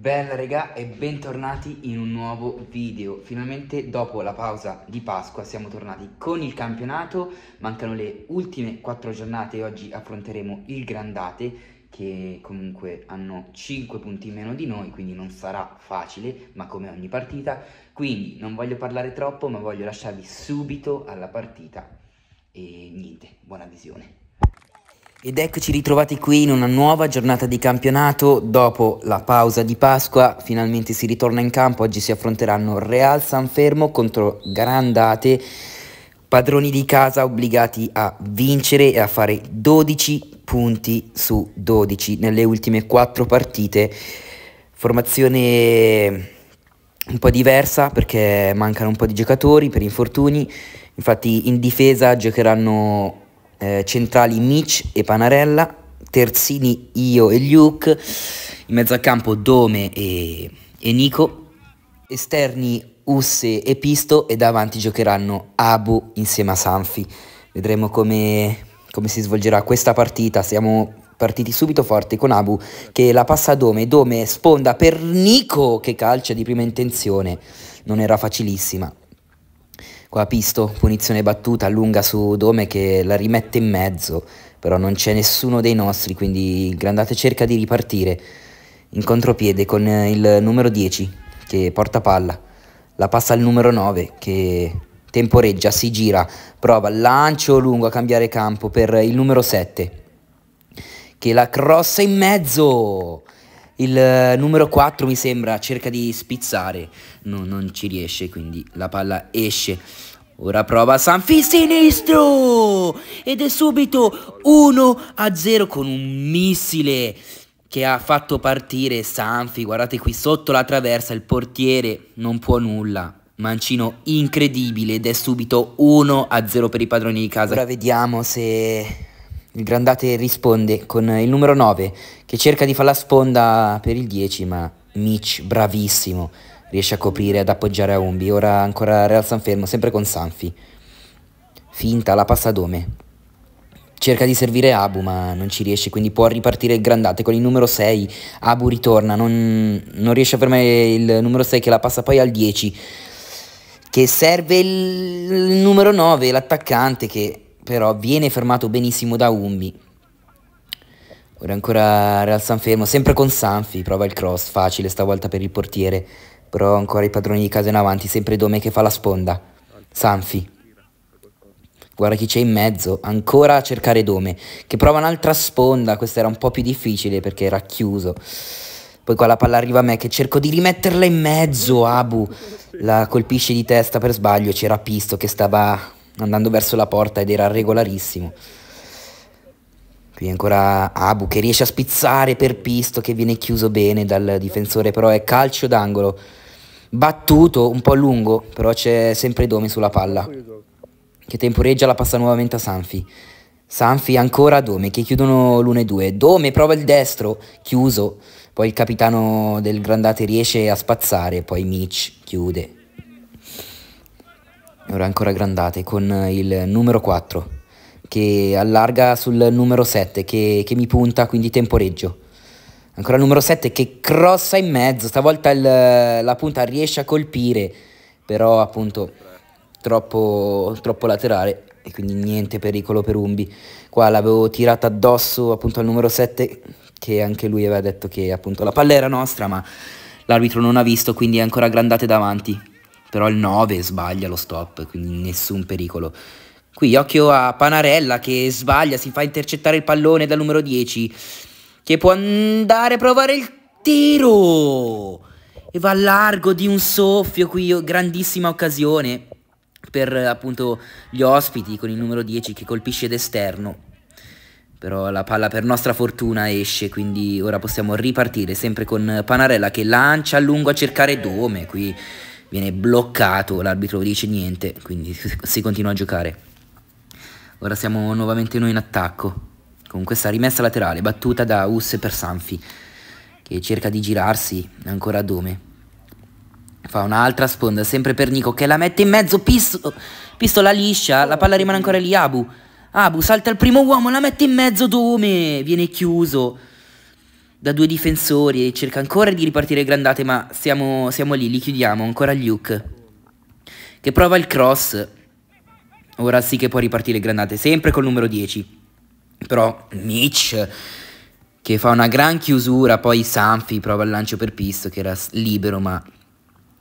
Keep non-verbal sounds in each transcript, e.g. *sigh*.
Bella regà e bentornati in un nuovo video Finalmente dopo la pausa di Pasqua siamo tornati con il campionato Mancano le ultime 4 giornate e oggi affronteremo il Grandate Che comunque hanno 5 punti in meno di noi quindi non sarà facile ma come ogni partita Quindi non voglio parlare troppo ma voglio lasciarvi subito alla partita E niente, buona visione ed eccoci ritrovati qui in una nuova giornata di campionato, dopo la pausa di Pasqua finalmente si ritorna in campo, oggi si affronteranno Real San Fermo contro Grandate, padroni di casa obbligati a vincere e a fare 12 punti su 12 nelle ultime 4 partite, formazione un po' diversa perché mancano un po' di giocatori per infortuni, infatti in difesa giocheranno eh, centrali Mitch e Panarella, terzini io e Luke, in mezzo a campo Dome e, e Nico, esterni Usse e Pisto e davanti giocheranno Abu insieme a Sanfi. Vedremo come, come si svolgerà questa partita, siamo partiti subito forti con Abu che la passa a Dome, Dome sponda per Nico che calcia di prima intenzione, non era facilissima. Qua Pisto, punizione battuta, lunga su Dome che la rimette in mezzo, però non c'è nessuno dei nostri, quindi il Grandate cerca di ripartire in contropiede con eh, il numero 10 che porta palla, la passa al numero 9 che temporeggia, si gira, prova lancio lungo a cambiare campo per il numero 7 che la crossa in mezzo. Il eh, numero 4 mi sembra cerca di spizzare, no, non ci riesce, quindi la palla esce. Ora prova Sanfi sinistro ed è subito 1 a 0 con un missile che ha fatto partire Sanfi. Guardate qui sotto la traversa il portiere non può nulla. Mancino incredibile ed è subito 1 a 0 per i padroni di casa. Ora vediamo se il Grandate risponde con il numero 9 che cerca di fare la sponda per il 10 ma Mitch bravissimo riesce a coprire ad appoggiare a Umbi. Ora ancora Real Sanfermo sempre con Sanfi. Finta la passa Dome. Cerca di servire Abu ma non ci riesce quindi può ripartire il Grandate con il numero 6. Abu ritorna, non, non riesce a fermare il numero 6 che la passa poi al 10 che serve il numero 9, l'attaccante che però viene fermato benissimo da Umbi. Ora ancora Real Sanfermo, sempre con Sanfi, prova il cross, facile stavolta per il portiere, però ancora i padroni di casa in avanti, sempre Dome che fa la sponda. Sanfi. Guarda chi c'è in mezzo, ancora a cercare Dome, che prova un'altra sponda, questa era un po' più difficile perché era chiuso. Poi qua la palla arriva a me che cerco di rimetterla in mezzo, Abu la colpisce di testa per sbaglio, c'era Pisto che stava andando verso la porta ed era regolarissimo. Qui ancora Abu che riesce a spizzare per Pisto che viene chiuso bene dal difensore, però è calcio d'angolo. Battuto, un po' lungo, però c'è sempre Domi sulla palla. Che temporeggia la passa nuovamente a Sanfi. Sanfi ancora Dome che chiudono l'1 e 2. Dome prova il destro, chiuso. Poi il capitano del Grandate riesce a spazzare, poi Mitch chiude ora ancora grandate, con eh, il numero 4 che allarga sul numero 7 che, che mi punta, quindi temporeggio. Ancora il numero 7 che crossa in mezzo, stavolta il, la punta riesce a colpire, però appunto troppo, troppo laterale e quindi niente pericolo per Umbi. Qua l'avevo tirata addosso appunto al numero 7 che anche lui aveva detto che appunto la palla era nostra ma l'arbitro non ha visto, quindi è ancora grandate davanti però il 9 sbaglia lo stop, quindi nessun pericolo. Qui occhio a Panarella che sbaglia, si fa intercettare il pallone dal numero 10, che può andare a provare il tiro e va largo di un soffio qui, oh, grandissima occasione per appunto gli ospiti con il numero 10 che colpisce d'esterno. Però la palla per nostra fortuna esce, quindi ora possiamo ripartire sempre con Panarella che lancia a lungo a cercare Dome qui viene bloccato, l'arbitro dice niente, quindi si continua a giocare. Ora siamo nuovamente noi in attacco, con questa rimessa laterale battuta da Us per Sanfi, che cerca di girarsi ancora a Dome. Fa un'altra sponda, sempre per Nico, che la mette in mezzo, pisto, pistola liscia, la palla rimane ancora lì, Abu. Abu salta il primo uomo, la mette in mezzo, Dome, viene chiuso da due difensori e cerca ancora di ripartire Grandate ma siamo, siamo lì, li chiudiamo, ancora Luke che prova il cross ora sì che può ripartire Grandate sempre col numero 10 però Mitch che fa una gran chiusura poi Sanfi prova il lancio per Pisto che era libero ma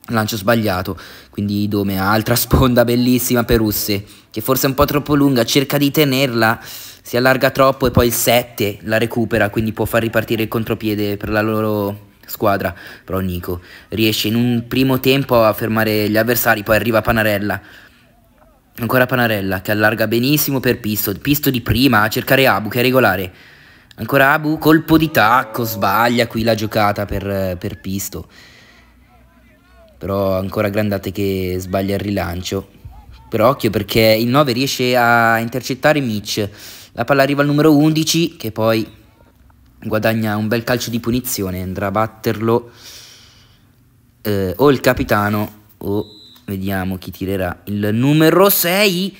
lancio sbagliato, quindi Idome ha altra *laughs* sponda bellissima per Perussi, che forse è un po' troppo lunga, cerca di tenerla, si allarga troppo e poi il 7 la recupera, quindi può far ripartire il contropiede per la loro squadra, però Nico riesce in un primo tempo a fermare gli avversari, poi arriva Panarella, ancora Panarella che allarga benissimo per Pisto, Pisto di prima a cercare Abu che è regolare, ancora Abu colpo di tacco, sbaglia qui la giocata per, per Pisto però ancora Grandate che sbaglia il rilancio. Però occhio perché il 9 riesce a intercettare Mitch, la palla arriva al numero 11 che poi guadagna un bel calcio di punizione, andrà a batterlo eh, o il capitano o vediamo chi tirerà il numero 6.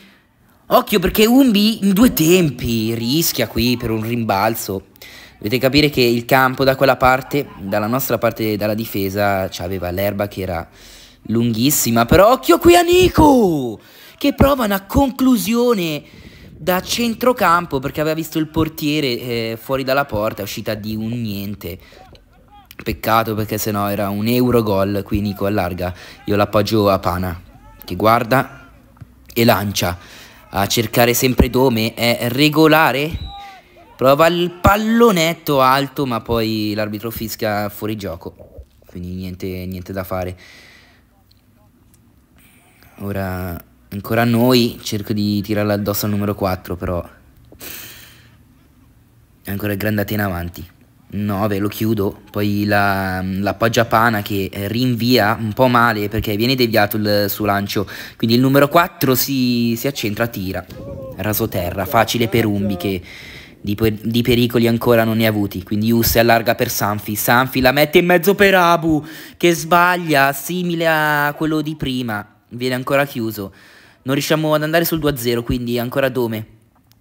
Occhio perché Umbi in due tempi rischia qui per un rimbalzo. Dovete capire che il campo da quella parte, dalla nostra parte, della difesa, aveva l'erba che era lunghissima. Però occhio qui a Nico, che prova una conclusione da centrocampo perché aveva visto il portiere eh, fuori dalla porta, uscita di un niente. Peccato perché sennò era un euro gol, qui Nico allarga, io l'appoggio a Pana, che guarda e lancia. A cercare sempre Dome, è regolare? Prova il pallonetto alto, ma poi l'arbitro fischia fuori gioco. Quindi niente, niente da fare. Ora ancora noi, cerco di tirarla addosso al numero 4, però... Ancora il grandate Atena avanti. 9 lo chiudo, poi la, la Paggiapana che rinvia un po' male perché viene deviato il suo lancio, quindi il numero 4 si, si accentra, tira, raso terra, facile per Umbi che di, per di, pericoli ancora non ne ha avuti. Quindi Us si allarga per Sanfi. Sanfi la mette in mezzo per Abu che sbaglia, simile a quello di prima. Viene ancora chiuso. Non riusciamo ad andare sul 2-0, quindi ancora Dome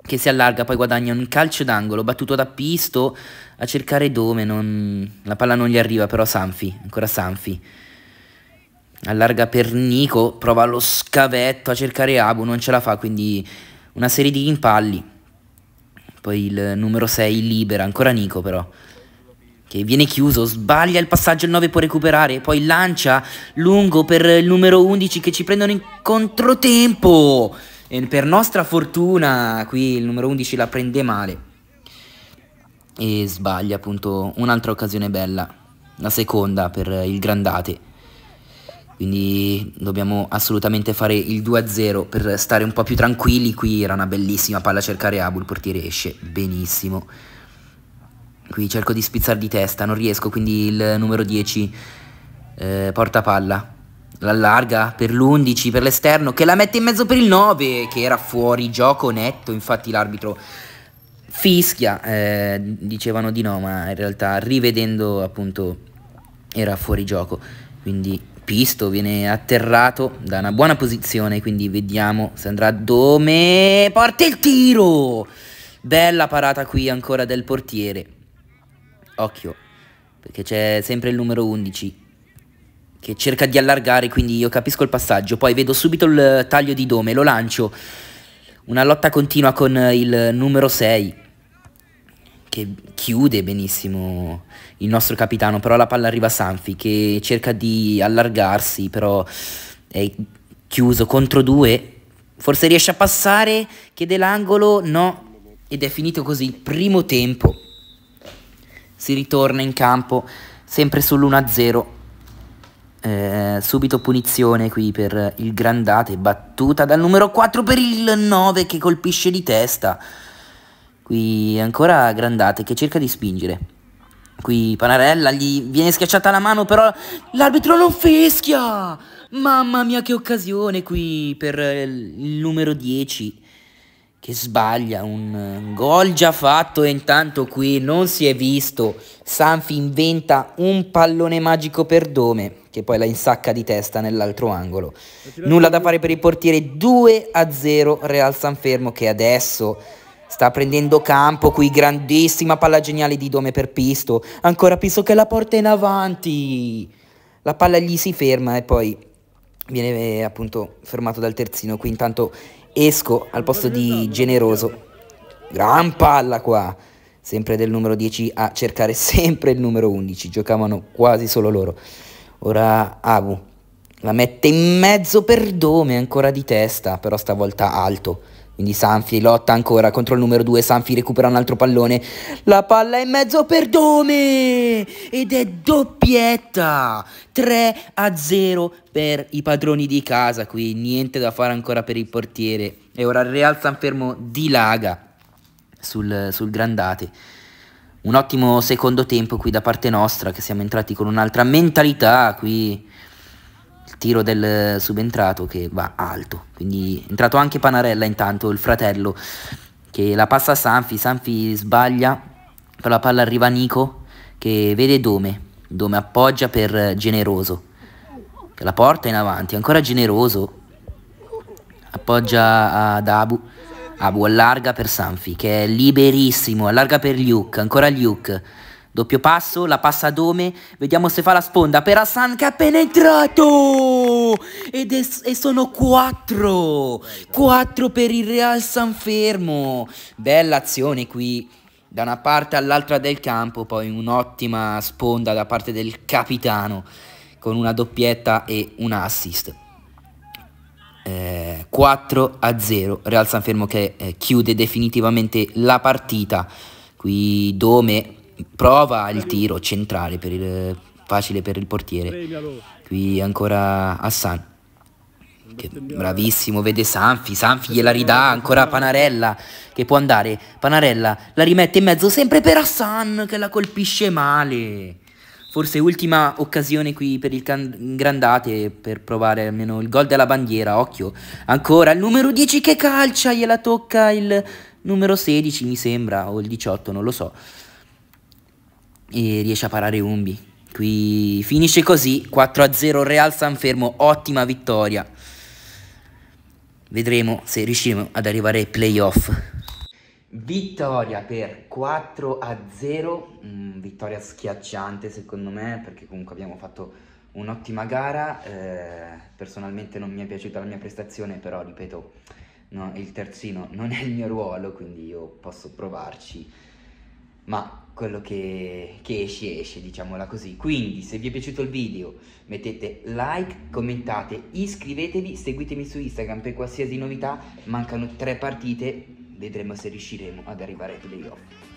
che si allarga, poi guadagna un calcio d'angolo, battuto da Pisto a cercare Dome, non... la palla non gli arriva, però Sanfi, ancora Sanfi. Allarga per Nico, prova lo scavetto a cercare Abu, non ce la fa, quindi una serie di impalli. Poi il numero 6 libera, ancora Nico però. Che viene chiuso, sbaglia il passaggio il 9 può recuperare, poi lancia lungo per il numero 11 che ci prendono in controtempo. E per nostra fortuna qui il numero 11 la prende male. E sbaglia appunto un'altra occasione bella, la seconda per il Grandate. Quindi dobbiamo assolutamente fare il 2-0 per stare un po' più tranquilli. Qui era una bellissima palla a cercare Abu, il portiere esce benissimo. Qui cerco di spizzare di testa, non riesco, quindi il numero 10 eh, porta palla. L'allarga per l'11, per l'esterno, che la mette in mezzo per il 9, che era fuori gioco netto, infatti l'arbitro fischia, eh, dicevano di no, ma in realtà rivedendo appunto era fuori gioco. Quindi Pisto viene atterrato da una buona posizione, quindi vediamo se andrà dove... Porta il tiro! Bella parata qui ancora del portiere. Occhio, perché c'è sempre il numero 11 che cerca di allargare, quindi io capisco il passaggio. Poi vedo subito il taglio di Dome, lo lancio. Una lotta continua con il numero 6 che chiude benissimo il nostro capitano, però la palla arriva a Sanfi che cerca di allargarsi, però è chiuso contro due, forse riesce a passare, chiede l'angolo, no, ed è finito così il primo tempo. Si ritorna in campo sempre sull'1-0. Eh, subito punizione qui per il Grandate, battuta dal numero 4 per il 9 che colpisce di testa. Qui ancora Grandate che cerca di spingere. Qui Panarella gli viene schiacciata la mano però l'arbitro non fischia. Mamma mia che occasione qui per il numero 10 che sbaglia un, gol già fatto e intanto qui non si è visto. Sanfi inventa un pallone magico per Dome che poi la insacca di testa nell'altro angolo. Nulla da fare per il portiere 2 a 0 Real Sanfermo che adesso Sta prendendo campo qui, grandissima palla geniale di Dome per Pisto. Ancora Pisto che la porta in avanti. La palla gli si ferma e poi viene eh, appunto fermato dal terzino. Qui intanto Esco al posto di Generoso. Gran palla qua. Sempre del numero 10 a cercare *laughs* sempre il numero 11. Giocavano quasi solo loro. Ora Agu la mette in mezzo per Dome ancora di testa, però stavolta alto. Quindi Sanfi lotta ancora contro il numero 2, Sanfi recupera un altro pallone, la palla in mezzo per Dome ed è doppietta, 3 a 0 per i padroni di casa qui, niente da fare ancora per il portiere e ora il Real Sanfermo dilaga sul, sul Grandate. Un ottimo secondo tempo qui da parte nostra che siamo entrati con un'altra mentalità qui il tiro del subentrato che va alto. Quindi è entrato anche Panarella intanto, il fratello, che la passa a Sanfi, Sanfi sbaglia, però la palla arriva a Nico che vede Dome, Dome appoggia per Generoso, che la porta in avanti, ancora Generoso, appoggia ad Abu, Abu allarga per Sanfi che è liberissimo, allarga per Luke, ancora Luke Doppio passo, la passa Dome, vediamo se fa la sponda per Hassan che ha penetrato! Ed è, e sono 4! 4 per il Real San Fermo! Bella azione qui, da una parte all'altra del campo, poi un'ottima sponda da parte del capitano, con una doppietta e un assist. Eh, 4 a 0, Real San Fermo che eh, chiude definitivamente la partita. Qui Dome prova il tiro centrale per il, facile per il portiere qui ancora Hassan che bravissimo, vede Sanfi, Sanfi gliela ridà ancora Panarella che può andare, Panarella la rimette in mezzo sempre per Hassan che la colpisce male. Forse ultima occasione qui per il Grandate per provare almeno il gol della bandiera, occhio. Ancora il numero 10 che calcia, gliela tocca il numero 16 mi sembra, o il 18, non lo so e riesce a parare Umbi. Qui finisce così, 4-0 Real Sanfermo, ottima vittoria. Vedremo se riusciremo ad arrivare ai playoff. Vittoria per 4-0, mm, vittoria schiacciante secondo me perché comunque abbiamo fatto un'ottima gara, eh, personalmente non mi è piaciuta la mia prestazione però ripeto no, il terzino non è il mio ruolo quindi io posso provarci ma quello che, che esce esce, diciamola così. Quindi se vi è piaciuto il video mettete like, commentate, iscrivetevi, seguitemi su Instagram per qualsiasi novità, mancano tre partite, vedremo se riusciremo ad arrivare ai playoff.